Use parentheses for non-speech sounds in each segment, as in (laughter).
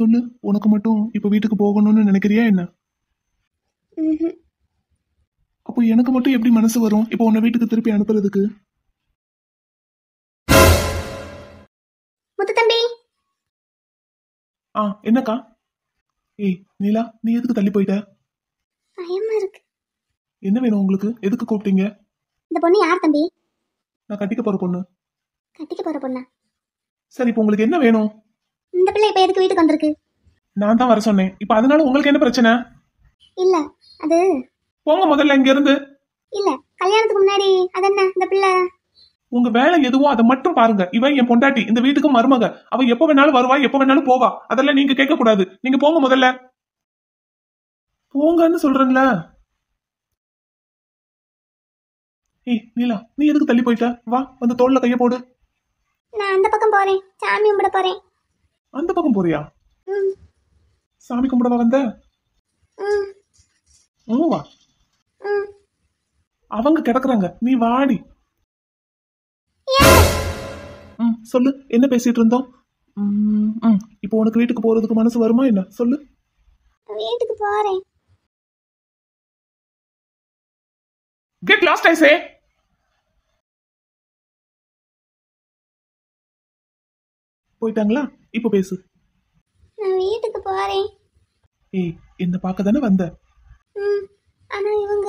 சொல்லு உனக்கு மட்டும் இப்போ வீட்டுக்கு போகணும்னு நினைக்கிறியா என்ன அப்போ எனக்கு மட்டும் எப்படி மனசு வரும் இப்போ உன்னை வீட்டுக்கு திருப்பி அனுப்புறதுக்கு ஆ என்னக்கா ஏய் நீலா நீ எதுக்கு தள்ளி போயிட்ட பயமா இருக்கு என்ன வேணும் உங்களுக்கு எதுக்கு கூப்பிட்டீங்க இந்த பொண்ணு யார் தம்பி நான் கட்டிக்க போற பொண்ணு கட்டிக்க போற பொண்ணா சரி இப்போ உங்களுக்கு என்ன வேணும் இந்த பிள்ளை இப்ப எதுக்கு வீட்டுக்கு வந்திருக்கு நான் தான் வர சொன்னேன் இப்ப அதனால உங்களுக்கு என்ன பிரச்சனை இல்ல அது போங்க முதல்ல இங்க இருந்து இல்ல கல்யாணத்துக்கு முன்னாடி அது என்ன இந்த பிள்ளை உங்க வேலை எதுவோ அதை மட்டும் பாருங்க இவன் என் பொண்டாட்டி இந்த வீட்டுக்கு மருமக அவ எப்ப வேணாலும் வருவா எப்ப வேணாலும் போவா அதெல்லாம் நீங்க கேட்க கூடாது நீங்க போங்க முதல்ல போங்கன்னு சொல்றீங்கள ஏய் நீலா நீ எதுக்கு தள்ளி போயிட்ட வா வந்து தோல்ல கைய போடு நான் அந்த பக்கம் போறேன் சாமி கும்பிட போறேன் அந்த பக்கம் போறியா சாமி கும்பிடவா வந்த வா அவங்க கிடக்குறாங்க நீ வாடி சொல்லு என்ன பேசிட்டு இருந்தோம் ம் இப்போ உனக்கு வீட்டுக்கு போறதுக்கு மனசு வருமா என்ன சொல்லு வீட்டுக்கு போறேன் கெட் லாஸ்ட் ஐ போயிட்டாங்களா இப்போ பேசு நான் வீட்டுக்கு போறேன் ஏய் என்ன பார்க்க தானே வந்த ம் ஆனா இவங்க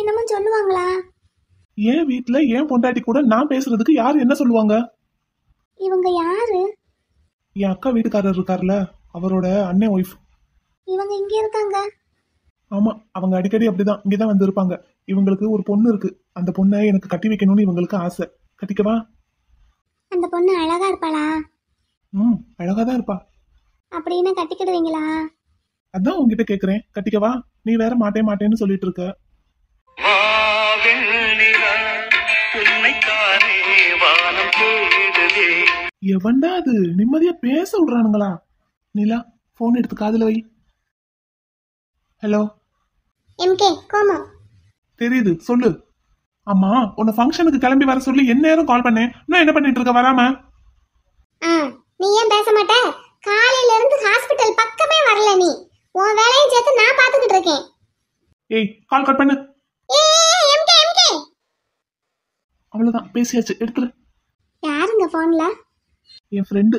என்னமோ சொல்லுவாங்களா ஏன் வீட்ல ஏன் பொண்டாட்டி கூட நான் பேசுறதுக்கு யார் என்ன சொல்லுவாங்க இவங்க யாரு என் அக்கா வீட்டுக்காரர் இருக்கார்ல அவரோட அண்ணன் ஒய்ஃப் இவங்க இங்க இருக்காங்க ஆமா அவங்க அடிக்கடி அப்படிதான் இங்கதான் தான் இருப்பாங்க இவங்களுக்கு ஒரு பொண்ணு இருக்கு அந்த பொண்ணை எனக்கு கட்டி வைக்கணும்னு இவங்களுக்கு ஆசை கட்டிக்கவா அந்த பொண்ணு அழகா இருப்பாளா ம் அழகா தான் இருப்பா அப்படின்னு கட்டிக்கிடுவீங்களா அதான் உங்ககிட்ட கேக்குறேன் கட்டிக்கவா நீ வேற மாட்டே மாட்டேன்னு சொல்லிட்டு இருக்க எவன்டா அது நிம்மதியா பேச விடுறானுங்களா நிலா போன் எடுத்து காதுல வை ஹலோ எம்கே கோமோ தெரியுது சொல்லு அம்மா உன்னை ஃபங்க்ஷனுக்கு கிளம்பி வர சொல்லி எந்நேரம் கால் பண்ணேன் நான் என்ன பண்ணிட்டு இருக்க வராம நீ ஏன் பேச மாட்ட காலையில இருந்து ஹாஸ்பிட்டல் பக்கமே வரல நீ உன் வேலையை சேர்த்து நான் பாத்துக்கிட்டு இருக்கேன் ஏய் கால் கட் பண்ணு அவ்வளவுதான் பேசியாச்சு எடுத்துரு யாருங்க போன்ல என் ஃப்ரெண்டு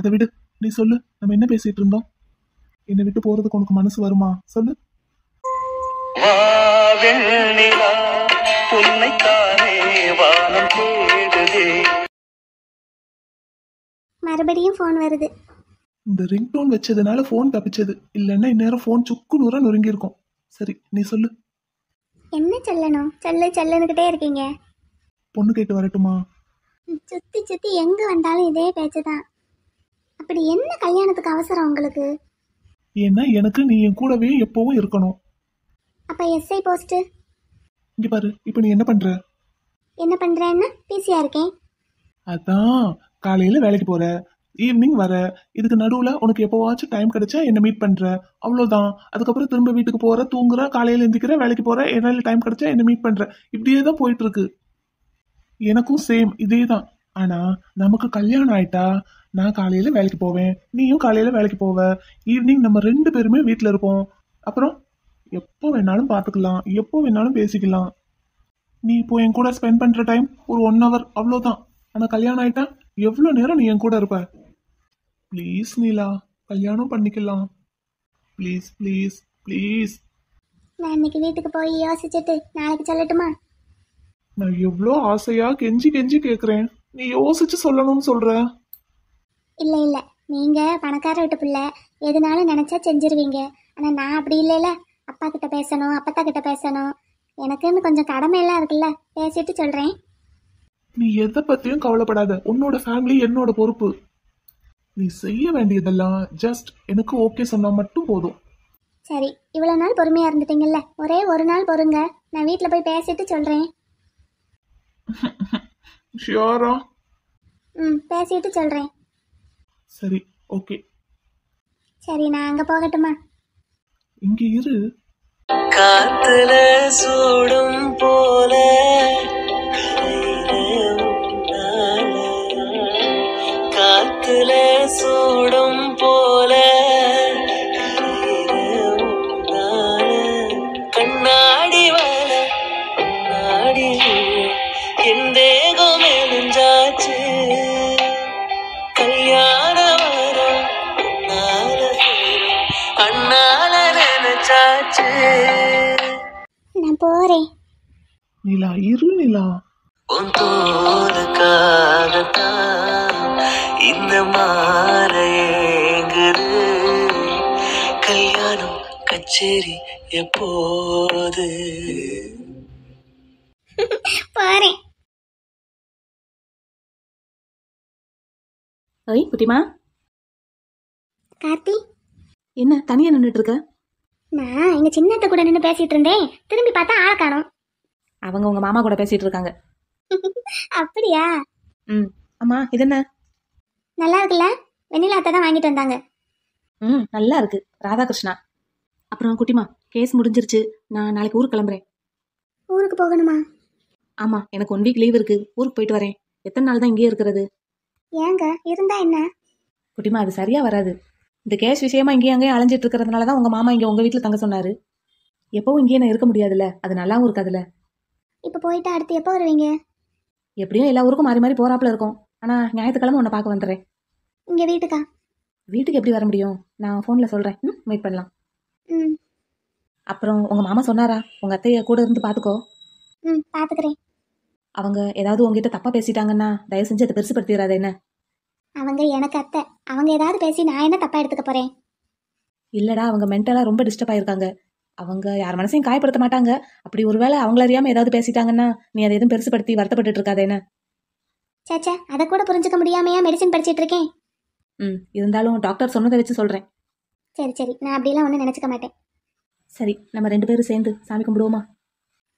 அதை விடு நீ சொல்லு நம்ம என்ன பேசிட்டு இருந்தோம் என்னை விட்டு போறதுக்கு உனக்கு மனசு வருமா சொல்லு புன்னைத்தானே வானம் தேடுதே மறுபடியும் ஃபோன் வருது இந்த ரிங்டோன் வச்சதுனால ஃபோன் தப்பிச்சது இல்லைன்னா இந்நேரம் ஃபோன் சுக்கு நூறாக நொறுங்கியிருக்கும் சரி நீ சொல்லு என்ன சொல்லணும் சொல்ல சொல்லுன்னுக்கிட்டே இருக்கீங்க பொண்ணு கேட்டு வரட்டுமா சுற்றி சுற்றி எங்கே வந்தாலும் இதே பேச்சு தான் அப்படி என்ன கல்யாணத்துக்கு அவசரம் உங்களுக்கு ஏன்னா எனக்கு நீ என் கூடவே எப்பவும் இருக்கணும் அப்போ எஸ்ஐ போஸ்ட்டு இங்கே பாரு இப்போ நீ என்ன பண்ணுற என்ன பண்ணுறேன்னா பிஸியாக இருக்கேன் அதான் காலையில் வேலைக்கு போகிற ஈவினிங் வர இதுக்கு நடுவில் உனக்கு எப்போவாச்சும் டைம் கிடைச்சா என்னை மீட் பண்ணுற அவ்வளவுதான் அதுக்கப்புறம் திரும்ப வீட்டுக்கு போகிற தூங்குற காலையில் எந்திக்கிற வேலைக்கு போகிற என்ன டைம் கிடைச்சா என்னை மீட் பண்ற இப்படியே தான் போயிட்டுருக்கு எனக்கும் சேம் இதே தான் ஆனால் நமக்கு கல்யாணம் ஆயிட்டா நான் காலையில் வேலைக்கு போவேன் நீயும் காலையில் வேலைக்கு போவ ஈவினிங் நம்ம ரெண்டு பேருமே வீட்டில் இருப்போம் அப்புறம் எப்போ வேணாலும் பார்த்துக்கலாம் எப்போ வேணாலும் பேசிக்கலாம் நீ இப்போ என் கூட ஸ்பெண்ட் பண்ணுற டைம் ஒரு ஒன் ஹவர் அவ்வளவுதான் ஆனால் கல்யாணம் ஆயிட்டா எவ்வளோ நேரம் நீ என் கூட இருப்ப ப்ளீஸ் நீலா கல்யாணம் பண்ணிக்கலாம் ப்ளீஸ் ப்ளீஸ் ப்ளீஸ் நான் இன்னைக்கு வீட்டுக்கு போய் யோசிச்சுட்டு நாளைக்கு சொல்லட்டுமா நான் எவ்வளோ ஆசையா கெஞ்சி கெஞ்சி கேட்குறேன் நீ யோசிச்சு சொல்லணும்னு சொல்ற இல்லை இல்லை நீங்கள் பணக்கார வீட்டு பிள்ளை எதுனாலும் நினச்சா செஞ்சிருவீங்க ஆனால் நான் அப்படி இல்லைல்ல அப்பா கிட்ட பேசணும் அப்பத்தா கிட்ட பேசணும் எனக்குன்னு கொஞ்சம் கடமையெல்லாம் இருக்குல்ல பேசிட்டு சொல்கிறேன் நீ எதை பத்தியும் கவலைப்படாத உன்னோட ஃபேமிலி என்னோட பொறுப்பு நீ செய்ய வேண்டியதெல்லாம் ஜஸ்ட் எனக்கு ஓகே சொன்னா மட்டும் போதும் சரி இவ்வளோ நாள் பொறுமையா இருந்துட்டீங்கல்ல ஒரே ஒரு நாள் பொறுங்க நான் வீட்டில் போய் பேசிட்டு சொல்றேன் (laughs) ஷியோரா ம் பேசிட்டு சொல்றேன் சரி ஓகே சரி நான் அங்க போகட்டுமா இங்க இரு காத்துல சூடும் போல சூடும் போல கண்ணாடி வர கண்ணாடி என் தேகம் எழுஞ்சாச்சு கல்யாண வரம் அண்ணால நினைச்சாச்சு நான் போறேன் நிலா இரு நிலா உன் தோலுக்காகத்தான் இந்த மாற ஏங்குது கல்யாணம் கச்சேரி எப்போது பாரு ஐய் குட்டிமா கார்த்தி என்ன தனியா நின்றுட்டு இருக்க நான் எங்க சின்னத்தை கூட நின்னு பேசிட்டு இருந்தேன் திரும்பி பார்த்தா ஆளை காணும் அவங்க உங்க மாமா கூட பேசிட்டு இருக்காங்க அப்படியா ம் அம்மா இது என்ன நல்லா இருக்குல்ல வெண்ணிலா அத்தை தான் வாங்கிட்டு வந்தாங்க ம் நல்லா இருக்கு ராதாகிருஷ்ணா அப்புறம் குட்டிமா கேஸ் முடிஞ்சிருச்சு நான் நாளைக்கு ஊருக்கு கிளம்புறேன் ஊருக்கு போகணுமா ஆமா எனக்கு ஒன் வீக் லீவ் இருக்கு ஊருக்கு போயிட்டு வரேன் எத்தனை நாள் தான் இங்கேயே இருக்கிறது ஏங்க இருந்தா என்ன குட்டிமா அது சரியா வராது இந்த கேஸ் விஷயமா இங்கேயும் அங்கேயும் அலைஞ்சிட்டு இருக்கிறதுனால தான் உங்க மாமா இங்க உங்க வீட்டுல தங்க சொன்னாரு எப்பவும் இங்கேயே நான் இருக்க முடியாதுல்ல அது நல்லாவும் இருக்காதுல்ல இப்போ போயிட்டு அடுத்து எப்போ வருவீங்க எப்படியும் எல்லா ஊருக்கும் மாறி மாறி போறாப்புல இருக்கும் ஆனா ஞாயிற்றுக்கிழமை உன்னை பார்க்க வந்துடுறேன் இங்க வீட்டுக்கா வீட்டுக்கு எப்படி வர முடியும் நான் ஃபோனில் சொல்கிறேன் ம் வெயிட் பண்ணலாம் ம் அப்புறம் உங்கள் மாமா சொன்னாரா உங்கள் அத்தையை கூட இருந்து பார்த்துக்கோ ம் பார்த்துக்கிறேன் அவங்க ஏதாவது உங்ககிட்ட தப்பாக பேசிட்டாங்கன்னா தயவு செஞ்சு அதை பெருசுப்படுத்திடாத என்ன அவங்க எனக்கு அத்தை அவங்க ஏதாவது பேசி நான் என்ன தப்பாக எடுத்துக்க போகிறேன் இல்லைடா அவங்க மென்டலா ரொம்ப டிஸ்டர்ப் ஆயிருக்காங்க அவங்க யார் மனசையும் காயப்படுத்த மாட்டாங்க அப்படி ஒருவேளை அவங்கள அறியாமல் ஏதாவது பேசிட்டாங்கன்னா நீ அதை எதுவும் பெருசுப்படுத்தி வருத்தப்பட்டு இருக்காதேன்னு சேச்சா அதை கூட புரிஞ்சுக்க முடியாமையா மெடிசன் படிச்சிட்டு இருக்கேன் ம் இருந்தாலும் டாக்டர் சொன்னதை வச்சு சொல்கிறேன் சரி சரி நான் அப்படிலாம் ஒன்றும் நினச்சிக்க மாட்டேன் சரி நம்ம ரெண்டு பேரும் சேர்ந்து சாமி கும்பிடுவோமா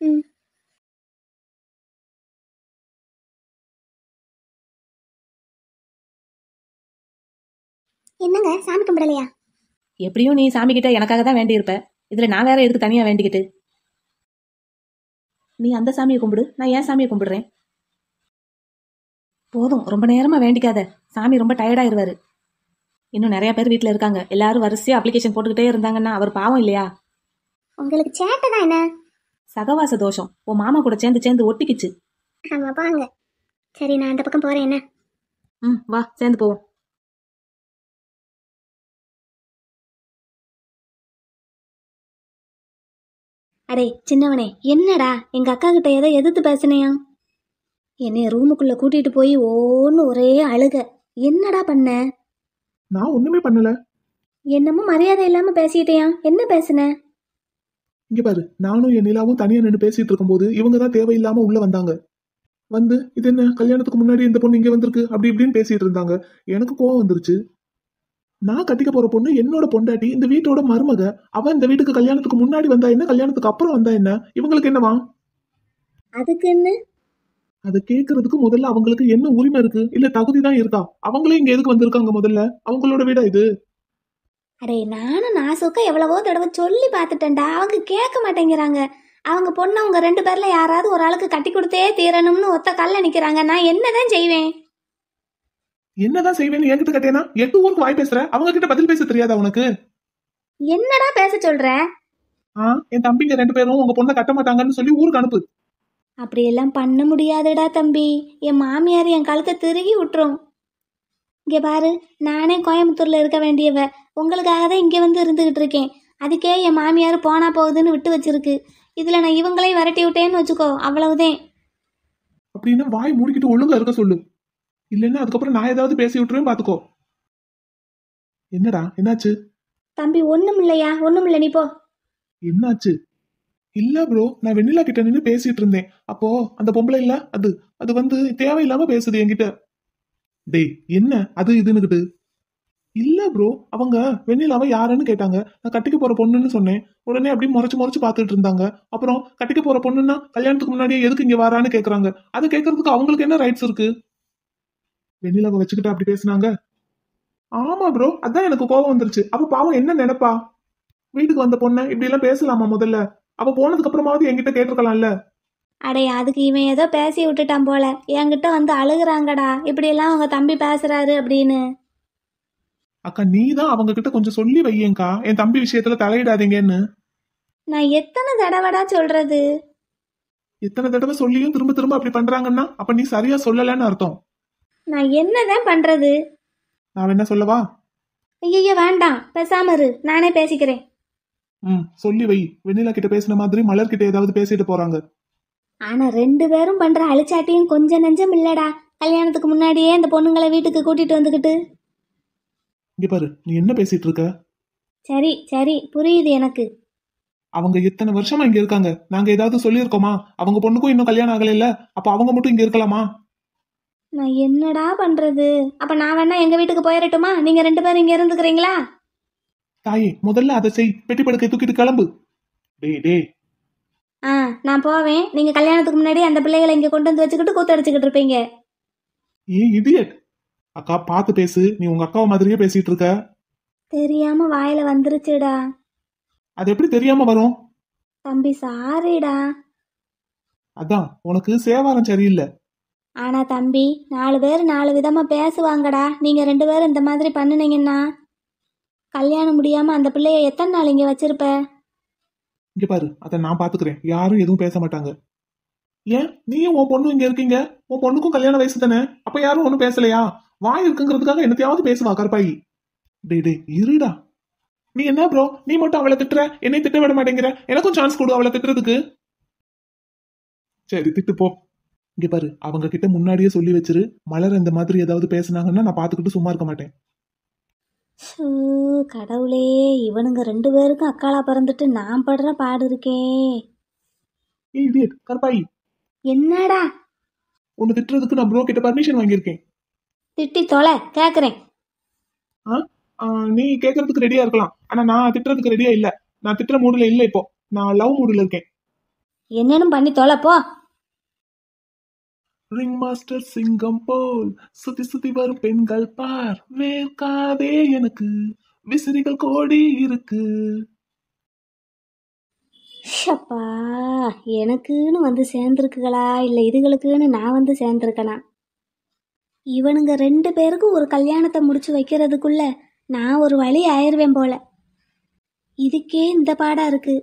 ம் என்னங்க சாமி கும்பிடலையா எப்படியும் நீ சாமி கிட்ட எனக்காக தான் வேண்டியிருப்ப இதில் நான் வேற எதுக்கு தனியாக வேண்டிக்கிட்டு நீ அந்த சாமியை கும்பிடு நான் ஏன் சாமியை கும்பிடுறேன் போதும் ரொம்ப நேரமாக வேண்டிக்காத சாமி ரொம்ப டயர்டாயிருவாரு இன்னும் நிறைய பேர் வீட்டில் இருக்காங்க எல்லாரும் வரிசையாக அப்ளிகேஷன் போட்டுக்கிட்டே இருந்தாங்கன்னா அவர் பாவம் இல்லையா உங்களுக்கு என்ன சகவாச தோஷம் உன் மாமா கூட சேர்ந்து சேர்ந்து ஒட்டிக்கிச்சு சரி நான் அந்த பக்கம் போறேன் என்ன ம் வா சேர்ந்து போவோம் அடே சின்னவனே என்னடா எங்கள் அக்கா கிட்ட ஏதோ எதிர்த்து பேசினியா என்னை ரூமுக்குள்ளே கூட்டிகிட்டு போய் ஓன்னு ஒரே அழுக என்னடா பண்ண நான் ஒண்ணுமே பண்ணல என்னமோ மரியாதை இல்லாமல் பேசிட்டேயா என்ன பேசுன இங்க பாரு நானும் என் நிலாவும் தனியா நின்று பேசிட்டு இருக்கும்போது இவங்க தான் தேவையில்லாம உள்ள வந்தாங்க வந்து இது என்ன கல்யாணத்துக்கு முன்னாடி இந்த பொண்ணு இங்க வந்திருக்கு அப்படி இப்படின்னு பேசிட்டு இருந்தாங்க எனக்கு கோவம் வந்துருச்சு நான் கட்டிக்க போற பொண்ணு என்னோட பொண்டாட்டி இந்த வீட்டோட மருமக அவ இந்த வீட்டுக்கு கல்யாணத்துக்கு முன்னாடி வந்தா என்ன கல்யாணத்துக்கு அப்புறம் வந்தா என்ன இவங்களுக்கு என்னவா அதுக்கு என்ன அது கேக்குறதுக்கு முதல்ல அவங்களுக்கு என்ன உரிமை இருக்கு இல்ல தகுதி தான் இருக்கா அவங்களே இங்க எதுக்கு வந்திருக்காங்க முதல்ல அவங்களோட வீடா இது அரே நானும் நாசுக்கா எவ்வளவோ தடவை சொல்லி பார்த்துட்டேன்டா அவங்க கேட்க மாட்டேங்கிறாங்க அவங்க பொண்ணு அவங்க ரெண்டு பேர்ல யாராவது ஒரு ஆளுக்கு கட்டி கொடுத்தே தீரணும்னு ஒத்த கல்ல நிக்கிறாங்க நான் என்னதான் செய்வேன் என்னதான் செய்வேன்னு என்கிட்ட கேட்டேனா எட்டு ஊருக்கு வாய் பேசுற அவங்க கிட்ட பதில் பேச தெரியாதா உனக்கு என்னடா பேச சொல்ற ஆ என் தம்பிங்க ரெண்டு பேரும் உங்க பொண்ணை கட்ட மாட்டாங்கன்னு சொல்லி ஊருக்கு அனுப்பு அப்படியெல்லாம் பண்ண முடியாதுடா தம்பி என் மாமியார் என் கழுத்தை திருகி விட்டுரும் இங்கே பாரு நானே கோயம்புத்தூரில் இருக்க வேண்டியவ உங்களுக்காக தான் இங்கே வந்து இருந்துக்கிட்டு இருக்கேன் அதுக்கே என் மாமியார் போனா போகுதுன்னு விட்டு வச்சிருக்கு இதில் நான் இவங்களையும் விரட்டி விட்டேன்னு வச்சுக்கோ அவ்வளவுதான் அப்படின்னு வாய் மூடிக்கிட்டு ஒழுங்கா இருக்க சொல்லு இல்லைன்னா அதுக்கப்புறம் நான் ஏதாவது பேசி விட்டுருவேன் பார்த்துக்கோ என்னடா என்னாச்சு தம்பி ஒண்ணும் இல்லையா ஒண்ணும் இல்ல நீ போ என்னாச்சு இல்ல ப்ரோ நான் வெண்ணிலா கிட்ட நின்று பேசிட்டு இருந்தேன் அப்போ அந்த பொம்பளை இல்ல அது அது வந்து தேவையில்லாம பேசுது என்கிட்ட டேய் என்ன அது இதுன்னுகிட்டு இல்ல ப்ரோ அவங்க வெண்ணிலாவை யாருன்னு கேட்டாங்க நான் கட்டிக்க போற பொண்ணுன்னு சொன்னேன் உடனே அப்படியே முறைச்சு முறைச்சு பார்த்துட்டு இருந்தாங்க அப்புறம் கட்டிக்க போற பொண்ணுன்னா கல்யாணத்துக்கு முன்னாடியே எதுக்கு இங்க வரான்னு கேக்குறாங்க அது கேக்குறதுக்கு அவங்களுக்கு என்ன ரைட்ஸ் இருக்கு அவங்க வச்சுக்கிட்டு அப்படி பேசினாங்க ஆமா ப்ரோ அதான் எனக்கு கோபம் வந்துருச்சு அவ பாவம் என்ன நினைப்பா வீட்டுக்கு வந்த பொண்ணை இப்படி எல்லாம் பேசலாமா முதல்ல அவ போனதுக்கு அப்புறமாவது என்கிட்ட கேட்டிருக்கலாம்ல அடே அதுக்கு இவன் ஏதோ பேசி விட்டுட்டான் போல என்கிட்ட வந்து அழுகுறாங்கடா இப்படியெல்லாம் அவங்க தம்பி பேசுறாரு அப்படின்னு அக்கா நீ தான் அவங்க கிட்ட கொஞ்சம் சொல்லி வையங்கா என் தம்பி விஷயத்துல தலையிடாதீங்கன்னு நான் எத்தனை தடவைடா சொல்றது எத்தனை தடவை சொல்லியும் திரும்ப திரும்ப அப்படி பண்றாங்கன்னா அப்ப நீ சரியா சொல்லலன்னு அர்த்தம் நான் என்னதான் பண்றது நான் என்ன சொல்லவா ஐயோ வேண்டாம் பேசாம இரு நானே பேசிக்கிறேன் ம் சொல்லி வை வெண்ணிலா கிட்ட பேசின மாதிரி மலர் கிட்ட ஏதாவது பேசிட்டு போறாங்க ஆனா ரெண்டு பேரும் பண்ற அழிச்சாட்டியும் கொஞ்சம் நஞ்சம் இல்லடா கல்யாணத்துக்கு முன்னாடியே அந்த பொண்ணுங்களை வீட்டுக்கு கூட்டிட்டு வந்துகிட்டு இங்க பாரு நீ என்ன பேசிட்டு இருக்க சரி சரி புரியுது எனக்கு அவங்க இத்தனை வருஷமா இங்க இருக்காங்க நாங்க ஏதாவது சொல்லியிருக்கோமா அவங்க பொண்ணுக்கும் இன்னும் கல்யாணம் ஆகல இல்ல அப்ப அவங்க மட்டும் இங்க இருக்கலாமா நான் என்னடா பண்றது அப்ப நான் வேணா எங்க வீட்டுக்கு போயிடட்டுமா நீங்க ரெண்டு பேரும் இங்க இருந்துக்கிறீங்களா தாயே முதல்ல அதை செய் பெட்டி படுக்கை தூக்கிட்டு கிளம்பு டேய் டேய் ஆ நான் போவேன் நீங்க கல்யாணத்துக்கு முன்னாடி அந்த பிள்ளைகளை இங்க கொண்டு வந்து வச்சுக்கிட்டு கூத்தடிச்சுக்கிட்டு இருப்பீங்க ஏ இடியட் அக்கா பார்த்து பேசு நீ உங்க அக்காவை மாதிரியே பேசிட்டு இருக்க தெரியாம வாயில வந்துருச்சுடா அது எப்படி தெரியாம வரும் தம்பி சாரிடா அதான் உனக்கு சேவாரம் சரியில்லை ஆனால் தம்பி நாலு பேர் நாலு விதமாக பேசுவாங்கடா நீங்கள் ரெண்டு பேரும் இந்த மாதிரி பண்ணுனீங்கன்னா கல்யாணம் முடியாமல் அந்த பிள்ளைய எத்தனை நாள் இங்கே வச்சிருப்ப இங்கே பாரு அதை நான் பார்த்துக்கிறேன் யாரும் எதுவும் பேச மாட்டாங்க ஏன் நீயும் உன் பொண்ணும் இங்கே இருக்கீங்க உன் பொண்ணுக்கும் கல்யாண வயசு தானே அப்போ யாரும் ஒன்றும் பேசலையா வாய் இருக்குங்கிறதுக்காக என்னத்தையாவது பேசுவா கருப்பாயி டே டே இருடா நீ என்ன ப்ரோ நீ மட்டும் அவளை திட்டுற என்னை திட்ட விட மாட்டேங்கிற எனக்கும் சான்ஸ் கொடு அவளை திட்டுறதுக்கு சரி திட்டு போ இங்கே பாரு அவங்க கிட்ட முன்னாடியே சொல்லி வச்சிரு மலர் இந்த மாதிரி ஏதாவது பேசினாங்கன்னா நான் பார்த்துக்கிட்டு சும்மா இருக்க மாட்டேன் கடவுளே இவனுங்க ரெண்டு பேருக்கும் அக்காலா பிறந்துட்டு நான் படுற பாடு இருக்கே கருப்பாயி என்னடா உன்னை திட்டுறதுக்கு நான் ப்ரோ கிட்ட பர்மிஷன் வாங்கியிருக்கேன் திட்டி தொலை கேட்குறேன் ஆ? நீ கேக்குறதுக்கு ரெடியா இருக்கலாம் ஆனா நான் திட்டுறதுக்கு ரெடியா இல்ல நான் திட்டுற மூடுல இல்ல இப்போ நான் லவ் மூடுல இருக்கேன் என்னன்னு பண்ணி தொலைப்போ போ ரிங் மாஸ்டர் சிங்கம் போல் சுத்தி சுத்தி வரும் பெண்கள் பார் வேர்க்காதே எனக்கு விசிறிகள் கோடி இருக்கு அப்பா எனக்குன்னு வந்து சேர்ந்துருக்குகளா இல்லை இதுகளுக்குன்னு நான் வந்து சேர்ந்துருக்கனா இவனுங்க ரெண்டு பேருக்கும் ஒரு கல்யாணத்தை முடிச்சு வைக்கிறதுக்குள்ள நான் ஒரு வழி ஆயிடுவேன் போல இதுக்கே இந்த பாடா இருக்கு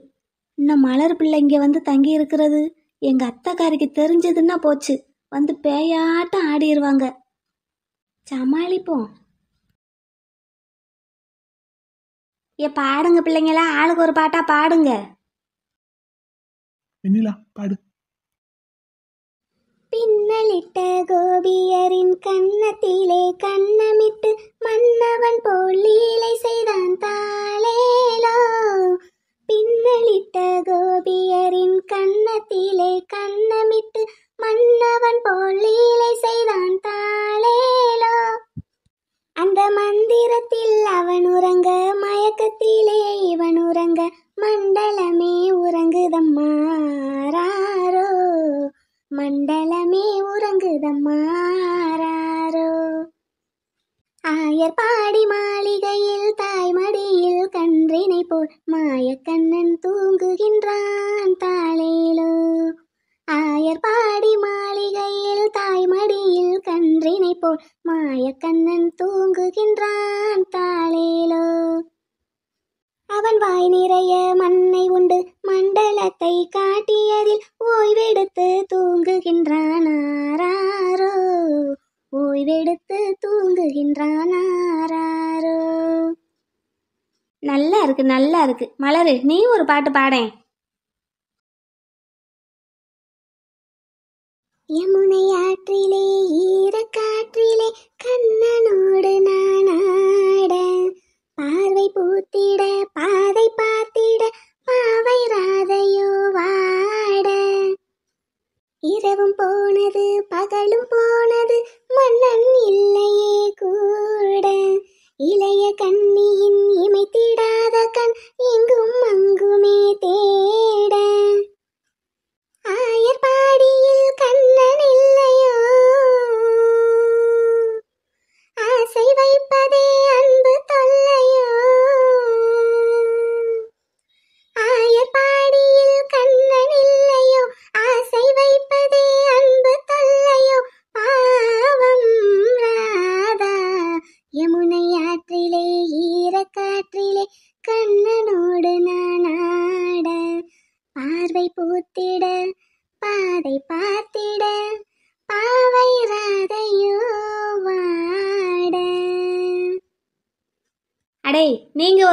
இன்னும் மலர் பிள்ளைங்க வந்து தங்கி இருக்கிறது எங்கள் அத்தைக்காரிக்கு தெரிஞ்சதுன்னா போச்சு வந்து பேயாட்டம் ஆடிடுவாங்க சமாளிப்போம் ஏ பாடுங்க பிள்ளைங்களா ஆளுக்கு ஒரு பாட்டா பாடுங்க பாடு பின்னலிட்ட கோபியரின் கண்ணத்திலே கண்ணமிட்டு மன்னவன் போலீலை செய்தான் தாளேலோ பின்னலிட்ட கோபியரின் கண்ணத்திலே கண்ணமிட்டு மன்னவன் போல் செய்தான் தாளேலோ அந்த மந்திரத்தில் அவன் உறங்க மயக்கத்திலே இவன் உறங்க மண்டலமே உறங்குதம்மாரோ மண்டலமே உறங்குதம்மாரோ ஆயர் பாடி மாளிகையில் தாய்மடியில் கன்றினை போல் மாயக்கண்ணன் தூங்குகின்றான் தாளேலோ ஆயர் பாடி மாளிகையில் தாய்மடியில் கன்றினை போல் மாயக்கண்ணன் தூங்குகின்றான் தாளேலோ அவன் வாய் நிறைய மண்ணை உண்டு மண்டலத்தை காட்டியதில் ஓய்வெடுத்து தூங்குகின்றானாரோ ஓய்வெடுத்து தூங்குகின்றானாரோ நல்லா இருக்கு நல்லா இருக்கு மலரு நீ ஒரு பாட்டு பாடேன் யமுனை ஆற்றிலே ஈரக்காற்றிலே கண்ணனோடு நானாட பார்வை பூத்திட பாதை பார்த்திட பாவை ராதையோ வாட இரவும் போனது பகலும் போனது மன்னன் இல்லையே கூட இளைய கண்ணியின் இமைத்திடாத கண் எங்கும் அங்குமே தேட everybody!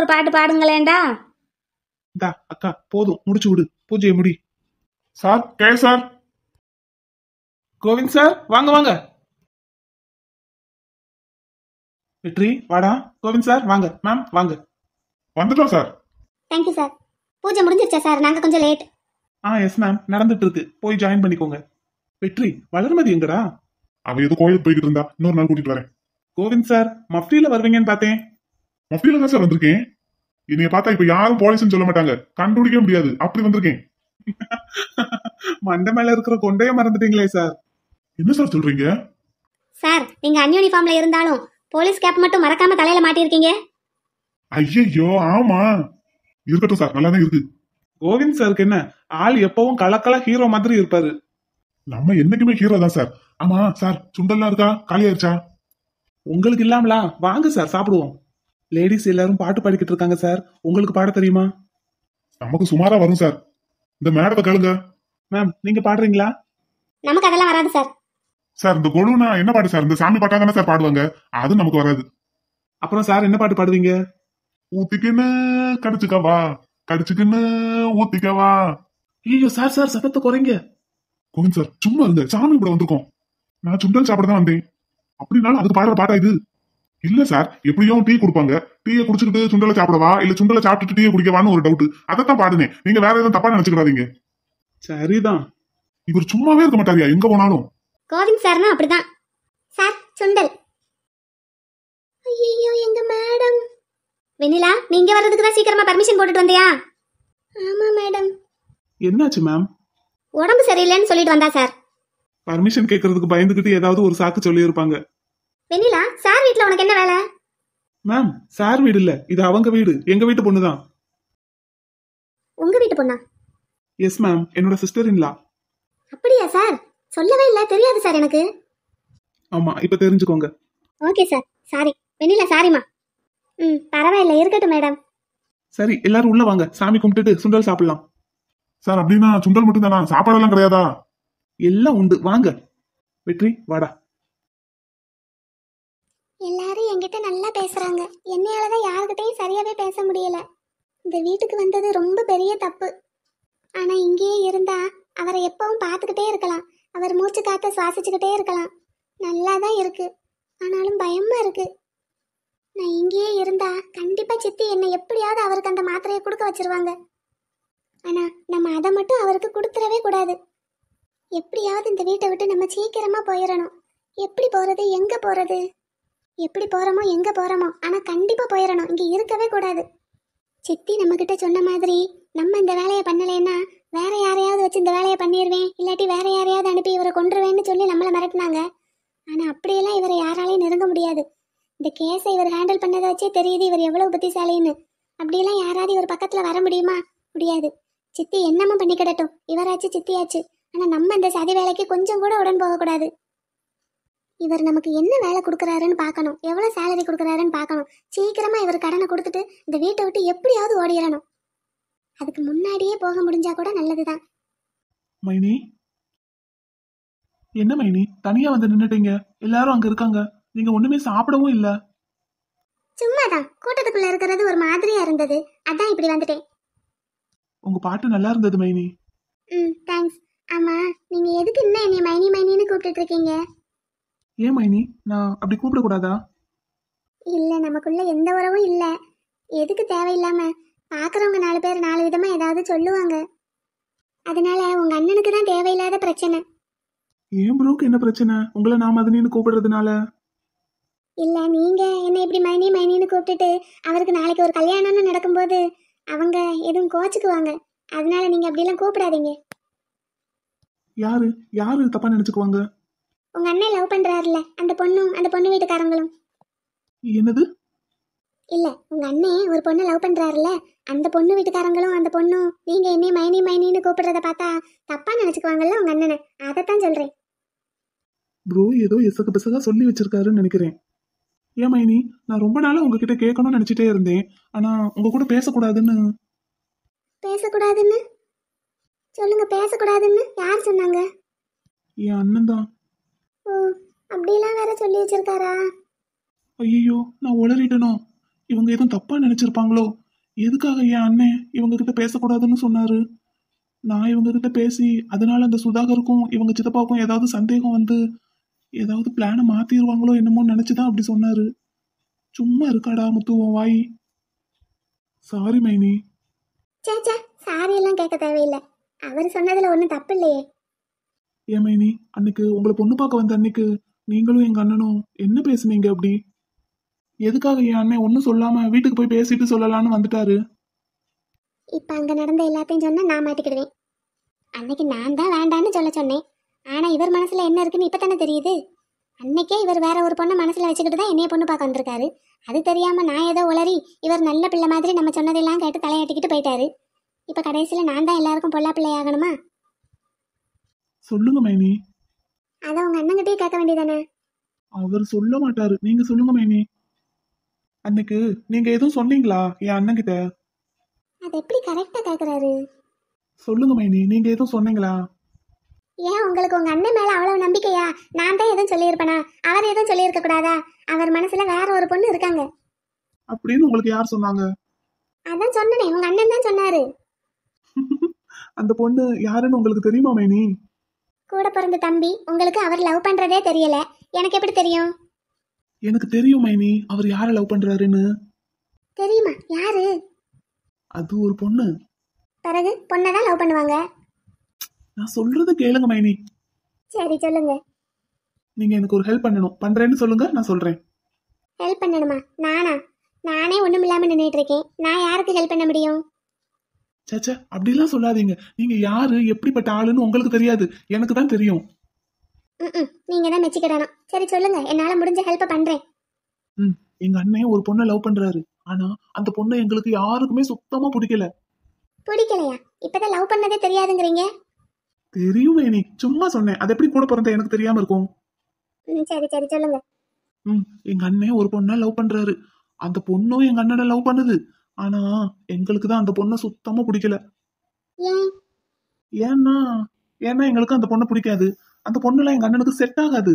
ஒரு பாட்டு பாடுங்களேண்டா இந்தா அக்கா போதும் முடிச்சு விடு பூஜையை முடி sir K sir Govind sir வாங்க வாங்க வெற்றி வாடா கோவிந்த் சார் வாங்க மேம் வாங்க வந்துட்டோம் சார் தேங்க்யூ சார் பூஜை முடிஞ்சிருச்சா சார் நாங்க கொஞ்சம் லேட் ஆ எஸ் மேம் நடந்துட்டு இருக்கு போய் ஜாயின் பண்ணிக்கோங்க வெற்றி வளர்மதி எங்கடா அவ ஏதோ கோயிலுக்கு போய்கிட்டு இருந்தா இன்னொரு நாள் கூட்டிட்டு வரேன் கோவிந்த் சார் மஃப்டில வருவீங்கன்னு பார்த்தேன் வக்கீல தான் சார் வந்திருக்கேன் என்னைய பார்த்தா இப்ப யாரும் போலீஸ்னு சொல்ல மாட்டாங்க கண்டுபிடிக்க முடியாது அப்படி வந்திருக்கேன் (laughs) மண்டை மேல இருக்கிற கொண்டைய மறந்துட்டீங்களே சார் என்ன சார் சொல்றீங்க சார் நீங்க அன்யூனிஃபார்ம்ல இருந்தாலும் போலீஸ் கேப் மட்டும் மறக்காம தலையில மாட்டிருக்கீங்க ஐயோ ஆமா இருக்கட்டும் சார் நல்லா தான் இருக்கு கோவிந்த் சாருக்கு என்ன ஆள் எப்பவும் கலக்கல ஹீரோ மாதிரி இருப்பாரு நம்ம என்னைக்குமே ஹீரோ தான் சார் ஆமா சார் சுண்டல்லாம் இருக்கா காலி ஆயிருச்சா உங்களுக்கு இல்லாமலா வாங்க சார் சாப்பிடுவோம் லேடிஸ் எல்லாரும் பாட்டு பாடிக்கிட்டு இருக்காங்க சார் உங்களுக்கு பாட தெரியுமா நமக்கு சுமாரா வரும் சார் இந்த மேடத்தை கேளுங்க மேம் நீங்க பாடுறீங்களா நமக்கு அதெல்லாம் வராது சார் சார் இந்த கொழுனா என்ன பாட்டு சார் இந்த சாமி பாட்டா தானே சார் பாடுவாங்க அது நமக்கு வராது அப்புறம் சார் என்ன பாட்டு பாடுவீங்க ஊத்திக்கின்னு கடிச்சுக்கவா கடிச்சுக்கின்னு ஊத்திக்கவா ஐயோ சார் சார் சத்தத்தை குறைங்க கோவிந்த் சார் சும்மா இருங்க சாமி இப்படி வந்திருக்கோம் நான் சுண்டல் சாப்பிட தான் வந்தேன் அப்படின்னாலும் அதுக்கு பாடுற பாட்டா இது இல்ல சார் எப்படியும் டீ கொடுப்பாங்க டீயை குடிச்சுக்கிட்டு சுண்டலை சாப்பிடவா இல்ல சுண்டலை சாப்பிட்டுட்டு டீயை குடிக்கவான்னு ஒரு டவுட் அதைத்தான் பாடுனேன் நீங்க வேற எதுவும் தப்பா நினைச்சுக்கிறாதீங்க சரிதான் இவர் சும்மாவே இருக்க மாட்டாரியா எங்க போனாலும் கோவிந்த் சார்னா அப்படிதான் சார் சுண்டல் ஐயோ எங்க மேடம் வெண்ணிலா நீங்க வர்றதுக்கு தான் சீக்கிரமா பர்மிஷன் போட்டுட்டு வந்தியா ஆமா மேடம் என்னாச்சு மேம் உடம்பு சரியில்லைன்னு சொல்லிட்டு வந்தா சார் பர்மிஷன் கேக்குறதுக்கு பயந்துகிட்டு ஏதாவது ஒரு சாக்கு சொல்லி இருப்பாங்க வெண்ணிலா சார் வீட்ல உனக்கு என்ன வேலை மேம் சார் வீடு இல்ல இது அவங்க வீடு எங்க வீட்டு பொண்ணு தான் உங்க வீட்டு பொண்ணா எஸ் மேம் என்னோட சிஸ்டர் இன்லா அப்படியா சார் சொல்லவே இல்ல தெரியாது சார் எனக்கு ஆமா இப்ப தெரிஞ்சுக்கோங்க ஓகே சார் சாரி வெண்ணிலா சாரிமா ம் பரவாயில்ல இருக்கட்டும் மேடம் சரி எல்லாரும் உள்ள வாங்க சாமி கும்பிட்டுட்டு சுண்டல் சாப்பிடலாம் சார் அப்படின்னா சுண்டல் மட்டும் தானா சாப்பாடெல்லாம் கிடையாதா எல்லாம் உண்டு வாங்க வெற்றி வாடா எல்லாரும் என்கிட்ட நல்லா பேசுறாங்க என்னையால தான் யாருக்கிட்டையும் சரியாவே பேச முடியல இந்த வீட்டுக்கு வந்தது ரொம்ப பெரிய தப்பு ஆனா இங்கேயே இருந்தா அவரை எப்பவும் பார்த்துக்கிட்டே இருக்கலாம் அவர் மூச்சு காத்த சுவாசிச்சுக்கிட்டே இருக்கலாம் நல்லா தான் இருக்கு ஆனாலும் பயமா இருக்கு நான் இங்கேயே இருந்தா கண்டிப்பா சித்தி என்னை எப்படியாவது அவருக்கு அந்த மாத்திரையை கொடுக்க வச்சிருவாங்க ஆனா நம்ம அதை மட்டும் அவருக்கு கொடுத்துடவே கூடாது எப்படியாவது இந்த வீட்டை விட்டு நம்ம சீக்கிரமா போயிடணும் எப்படி போறது எங்க போறது எப்படி போகிறோமோ எங்கே போகிறோமோ ஆனால் கண்டிப்பாக போயிடணும் இங்கே இருக்கவே கூடாது சித்தி நம்மக்கிட்ட சொன்ன மாதிரி நம்ம இந்த வேலையை பண்ணலைன்னா வேற யாரையாவது வச்சு இந்த வேலையை பண்ணிடுவேன் இல்லாட்டி வேற யாரையாவது அனுப்பி இவரை கொண்டுருவேன்னு சொல்லி நம்மளை மிரட்டினாங்க ஆனால் அப்படியெல்லாம் இவரை யாராலையும் நெருங்க முடியாது இந்த கேஸை இவர் ஹேண்டில் பண்ணதை வச்சே தெரியுது இவர் எவ்வளோ புத்திசாலின்னு அப்படியெல்லாம் யாராவது இவர் பக்கத்தில் வர முடியுமா முடியாது சித்தி பண்ணி பண்ணிக்கிடட்டும் இவராச்சு சித்தியாச்சு ஆனால் நம்ம இந்த சதி வேலைக்கு கொஞ்சம் கூட உடன் போகக்கூடாது இவர் நமக்கு என்ன வேலை கொடுக்குறாருன்னு பார்க்கணும் எவ்வளோ சேலரி கொடுக்குறாருன்னு பார்க்கணும் சீக்கிரமாக இவர் கடனை கொடுத்துட்டு இந்த வீட்டை விட்டு எப்படியாவது ஓடிடணும் அதுக்கு முன்னாடியே போக முடிஞ்சா கூட நல்லது தான் மைனி என்ன மைனி தனியாக வந்து நின்னுட்டீங்க எல்லாரும் அங்கே இருக்காங்க நீங்கள் ஒன்றுமே சாப்பிடவும் இல்லை சும்மா தான் கூட்டத்துக்குள்ள இருக்கிறது ஒரு மாதிரியா இருந்தது அதான் இப்படி வந்துட்டேன் உங்க பாட்டு நல்லா இருந்தது மைனி ம் தேங்க்ஸ் ஆமா நீங்க எதுக்கு இன்னும் என்னைய மைனி மைனின்னு கூப்பிட்டு இருக்கீங்க ஏன் மைனி நான் அப்படி கூப்பிடக்கூடாதா இல்ல நமக்குள்ள எந்த உறவும் இல்ல எதுக்கு தேவையில்லாம பாக்குறவங்க நாலு பேர் நாலு விதமா ஏதாவது சொல்லுவாங்க அதனால உங்க அண்ணனுக்கு தான் தேவையில்லாத பிரச்சனை ஏன் ப்ரோக்கு என்ன பிரச்சனை உங்களை நான் மதனின்னு கூப்பிடுறதுனால இல்ல நீங்க என்ன இப்படி மைனி மைனின்னு கூப்பிட்டுட்டு அவருக்கு நாளைக்கு ஒரு கல்யாணம்னு நடக்கும்போது அவங்க எதுவும் கோச்சுக்குவாங்க அதனால நீங்க அப்படிலாம் கூப்பிடாதீங்க யாரு யாரு தப்பா நினைச்சுக்குவாங்க உங்க அண்ணன் லவ் பண்றாருல அந்த பொண்ணும் அந்த பொண்ணு வீட்டுக்காரங்களும் என்னது இல்ல உங்க அண்ணன் ஒரு பொண்ணு லவ் பண்றாருல அந்த பொண்ணு வீட்டுக்காரங்களும் அந்த பொண்ணும் நீங்க என்னை மைனி மைனின்னு கூப்பிடுறத பார்த்தா தப்பா நினைச்சுக்குவாங்கல்ல உங்க அண்ணனை அதைத்தான் சொல்றேன் ப்ரோ ஏதோ எசக பிசகா சொல்லி வச்சிருக்காருன்னு நினைக்கிறேன் ஏன் மைனி நான் ரொம்ப நாளா உங்ககிட்ட கேட்கணும்னு நினைச்சிட்டே இருந்தேன் ஆனா உங்க கூட பேசக்கூடாதுன்னு பேசக்கூடாதுன்னு சொல்லுங்க பேசக்கூடாதுன்னு யார் சொன்னாங்க என் அண்ணன் தான் அப்படிலாம் வேற சொல்லி வச்சிருக்காரா ஐயோ நான் உளறிடணும் இவங்க எதுவும் தப்பா நினைச்சிருப்பாங்களோ எதுக்காக என் அண்ணன் இவங்க கிட்ட பேசக்கூடாதுன்னு சொன்னாரு நான் இவங்க கிட்ட பேசி அதனால அந்த சுதாகருக்கும் இவங்க சித்தப்பாவுக்கும் ஏதாவது சந்தேகம் வந்து ஏதாவது பிளானை மாத்திடுவாங்களோ என்னமோ நினைச்சுதான் அப்படி சொன்னாரு சும்மா இருக்காடா முத்துவோம் வாய் சாரி மைனி சாரி எல்லாம் கேட்க தேவையில்லை அவர் சொன்னதுல ஒன்றும் தப்பு இல்லையே ஏன் மைனி அன்னைக்கு உங்களை பொண்ணு பார்க்க வந்த அன்னைக்கு நீங்களும் எங்கள் அண்ணனும் என்ன பேசுனீங்க அப்படி எதுக்காக என் அண்ணன் ஒன்றும் சொல்லாம வீட்டுக்கு போய் பேசிட்டு சொல்லலாம்னு வந்துட்டாரு இப்போ அங்கே நடந்த எல்லாத்தையும் சொன்னால் நான் மாட்டிக்கிடுவேன் அன்னைக்கு நான் தான் வேண்டான்னு சொல்ல சொன்னேன் ஆனால் இவர் மனசில் என்ன இருக்குன்னு இப்போ தானே தெரியுது அன்னைக்கே இவர் வேற ஒரு பொண்ணை மனசில் வச்சுக்கிட்டு தான் என்னைய பொண்ணு பார்க்க வந்திருக்காரு அது தெரியாமல் நான் ஏதோ உளறி இவர் நல்ல பிள்ளை மாதிரி நம்ம சொன்னதெல்லாம் கேட்டு தலையாட்டிக்கிட்டு போயிட்டாரு இப்போ கடைசியில் நான் தான் எல்லாருக்கும் பொல்லா பிள்ளை ஆகணுமா சொல்லுங்க மேனி அத உங்க அண்ணன்கிட்டயே கேட்க வேண்டியதானே அவர் சொல்ல மாட்டாரு நீங்க சொல்லுங்க மேனி அன்னைக்கு நீங்க எதுவும் சொன்னீங்களா என் அண்ணன் கிட்ட அது எப்படி கரெக்ட்டா கேக்குறாரு சொல்லுங்க மேனி நீங்க எதுவும் சொன்னீங்களா ஏன் உங்களுக்கு உங்க அண்ணன் மேல அவ்வளவு நம்பிக்கையா நான் தான் எதுவும் சொல்லியிருப்பேனா அவர் எதுவும் சொல்லியிருக்க கூடாதா அவர் மனசுல வேற ஒரு பொண்ணு இருக்காங்க அப்படின்னு உங்களுக்கு யார் சொன்னாங்க அதான் சொன்னனே உங்க அண்ணன் தான் சொன்னாரு (laughs) அந்த பொண்ணு யாருன்னு உங்களுக்கு தெரியுமா மேனி கூட பிறந்த தம்பி உங்களுக்கு அவர் லவ் பண்றதே தெரியல எனக்கு எப்படி தெரியும் எனக்கு தெரியும் மைனி அவர் யார லவ் பண்றாருன்னு தெரியுமா யாரு அது ஒரு பொண்ணு பிறகு பொண்ணை தான் லவ் பண்ணுவாங்க நான் சொல்றத கேளுங்க மைனி சரி சொல்லுங்க நீங்க எனக்கு ஒரு ஹெல்ப் பண்ணணும் பண்றேன்னு சொல்லுங்க நான் சொல்றேன் ஹெல்ப் பண்ணணுமா நானா நானே ஒண்ணும் இல்லாம நின்னுட்டு இருக்கேன் நான் யாருக்கு ஹெல்ப் பண்ண முடியும் சேச்சே அப்படிலாம் சொல்லாதீங்க நீங்க யாரு எப்படிப்பட்ட ஆளுன்னு உங்களுக்கு தெரியாது எனக்கு தான் தெரியும் நீங்க தான் மெச்சிக்கிடணும் சரி சொல்லுங்க என்னால முடிஞ்ச ஹெல்ப் பண்றேன் ம் எங்க அண்ணன் ஒரு பொண்ணை லவ் பண்றாரு ஆனா அந்த பொண்ணை எங்களுக்கு யாருக்குமே சுத்தமா பிடிக்கல பிடிக்கலையா இப்பதான் லவ் பண்ணதே தெரியாதுங்கிறீங்க தெரியும் வேணி சும்மா சொன்னேன் அது எப்படி கூட பிறந்த எனக்கு தெரியாம இருக்கும் சரி சரி சொல்லுங்க ம் எங்க அண்ணன் ஒரு பொண்ணை லவ் பண்றாரு அந்த பொண்ணும் எங்க அண்ணனை லவ் பண்ணுது ஆனா எங்களுக்கு தான் அந்த பொண்ணை சுத்தமா பிடிக்கல ஏன்னா ஏன்னா எங்களுக்கு அந்த பொண்ணை பிடிக்காது அந்த பொண்ணுலாம் எங்க அண்ணனுக்கு செட் ஆகாது